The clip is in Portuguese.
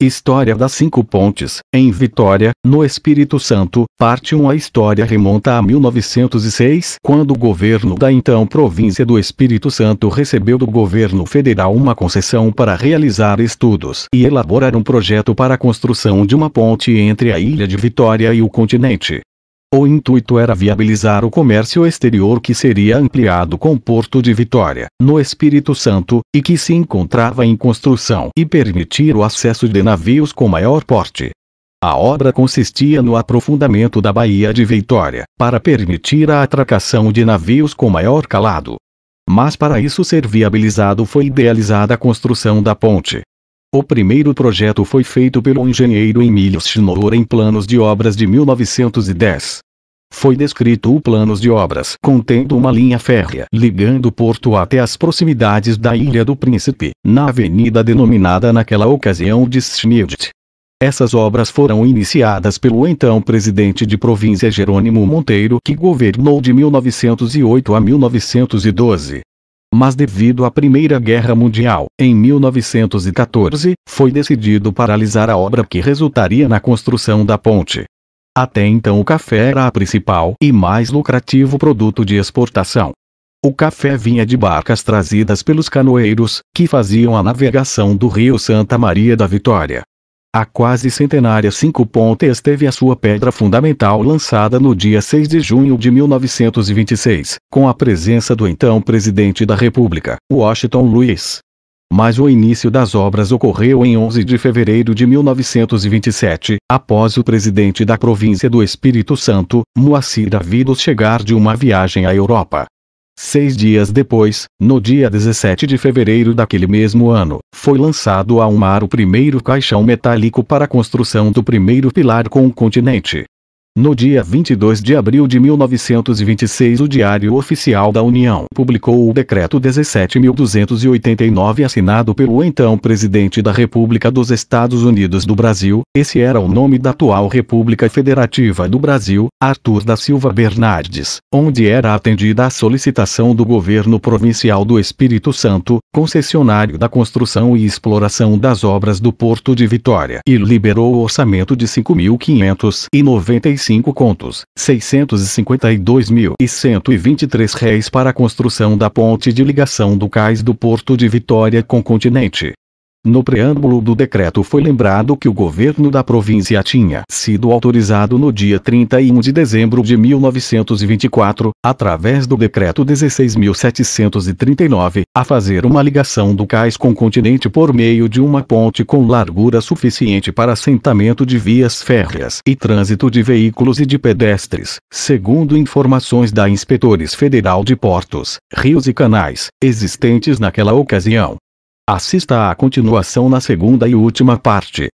História das Cinco Pontes, em Vitória, no Espírito Santo, parte 1 A história remonta a 1906, quando o governo da então província do Espírito Santo recebeu do governo federal uma concessão para realizar estudos e elaborar um projeto para a construção de uma ponte entre a ilha de Vitória e o continente. O intuito era viabilizar o comércio exterior que seria ampliado com o Porto de Vitória, no Espírito Santo, e que se encontrava em construção, e permitir o acesso de navios com maior porte. A obra consistia no aprofundamento da Baía de Vitória, para permitir a atracação de navios com maior calado. Mas para isso ser viabilizado foi idealizada a construção da ponte, o primeiro projeto foi feito pelo engenheiro Emílio Schnorr em Planos de Obras de 1910. Foi descrito o planos de obras contendo uma linha férrea ligando Porto até as proximidades da Ilha do Príncipe, na avenida denominada naquela ocasião de Schmidt. Essas obras foram iniciadas pelo então presidente de província Jerônimo Monteiro que governou de 1908 a 1912 mas devido à Primeira Guerra Mundial, em 1914, foi decidido paralisar a obra que resultaria na construção da ponte. Até então o café era a principal e mais lucrativo produto de exportação. O café vinha de barcas trazidas pelos canoeiros, que faziam a navegação do rio Santa Maria da Vitória. A quase centenária cinco pontes teve a sua pedra fundamental lançada no dia 6 de junho de 1926, com a presença do então presidente da República, Washington Luiz. Mas o início das obras ocorreu em 11 de fevereiro de 1927, após o presidente da província do Espírito Santo, Moacir Davidos chegar de uma viagem à Europa. Seis dias depois, no dia 17 de fevereiro daquele mesmo ano, foi lançado ao mar o primeiro caixão metálico para a construção do primeiro pilar com o continente. No dia 22 de abril de 1926, o Diário Oficial da União publicou o Decreto 17.289, assinado pelo então presidente da República dos Estados Unidos do Brasil. Esse era o nome da atual República Federativa do Brasil, Arthur da Silva Bernardes, onde era atendida a solicitação do governo provincial do Espírito Santo, concessionário da construção e exploração das obras do Porto de Vitória, e liberou o orçamento de 5.595 cinco contos, 652.123 réis para a construção da ponte de ligação do cais do Porto de Vitória com o continente. No preâmbulo do decreto foi lembrado que o governo da província tinha sido autorizado no dia 31 de dezembro de 1924, através do decreto 16.739, a fazer uma ligação do cais com o continente por meio de uma ponte com largura suficiente para assentamento de vias férreas e trânsito de veículos e de pedestres, segundo informações da Inspetores Federal de Portos, Rios e Canais, existentes naquela ocasião. Assista à continuação na segunda e última parte.